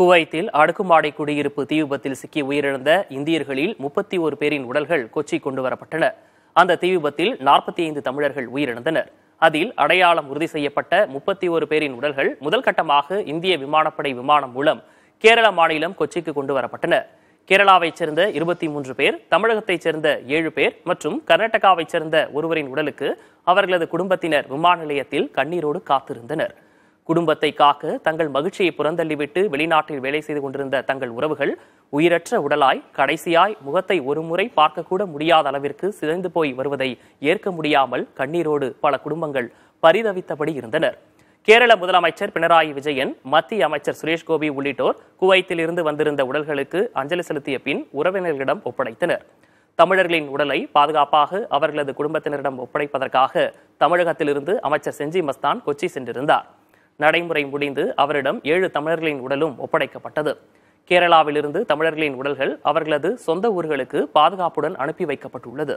குவைத்தில் அடுக்குமாடை குடியிருப்பு தீ விபத்தில் சிக்கி உயிரிழந்த இந்தியர்களில் முப்பத்தி ஒரு பேரின் உடல்கள் கொச்சி கொண்டு வரப்பட்டன அந்த தீ விபத்தில் நாற்பத்தி ஐந்து தமிழர்கள் உயிரிழந்தனர் அதில் அடையாளம் உறுதி செய்யப்பட்ட முப்பத்தி ஒரு பேரின் உடல்கள் முதல் கட்டமாக இந்திய விமானப்படை விமானம் மூலம் கேரள மாநிலம் கொச்சிக்கு கொண்டு வரப்பட்டன கேரளாவைச் சேர்ந்த இருபத்தி மூன்று பேர் தமிழகத்தைச் சேர்ந்த ஏழு பேர் மற்றும் கர்நாடகாவைச் சேர்ந்த ஒருவரின் உடலுக்கு அவர்களது குடும்பத்தினர் விமான நிலையத்தில் கண்ணீரோடு காத்திருந்தனர் குடும்பத்தை காக்க தங்கள் மகிழ்ச்சியை புறந்தள்ளிவிட்டு வெளிநாட்டில் வேலை செய்து கொண்டிருந்த தங்கள் உறவுகள் உயிரற்ற உடலாய் கடைசியாய் முகத்தை ஒருமுறை பார்க்கக்கூட முடியாத அளவிற்கு சிதைந்து போய் வருவதை ஏற்க முடியாமல் கண்ணீரோடு பல குடும்பங்கள் பரிதவித்தபடி இருந்தனர் கேரள முதலமைச்சர் பினராயி விஜயன் மத்திய அமைச்சர் சுரேஷ் கோபி உள்ளிட்டோர் குவைத்தில் இருந்து வந்திருந்த உடல்களுக்கு அஞ்சலி செலுத்திய பின் உறவினர்களிடம் ஒப்படைத்தனர் தமிழர்களின் உடலை பாதுகாப்பாக அவர்களது குடும்பத்தினரிடம் ஒப்படைப்பதற்காக தமிழகத்திலிருந்து அமைச்சர் செஞ்சி மஸ்தான் கொச்சி சென்றிருந்தார் நடைமுறை முடிந்து அவரிடம் ஏழு தமிழர்களின் உடலும் ஒப்படைக்கப்பட்டது கேரளாவிலிருந்து தமிழர்களின் உடல்கள் அவர்களது சொந்த ஊர்களுக்கு பாதுகாப்புடன் அனுப்பி வைக்கப்பட்டுள்ளது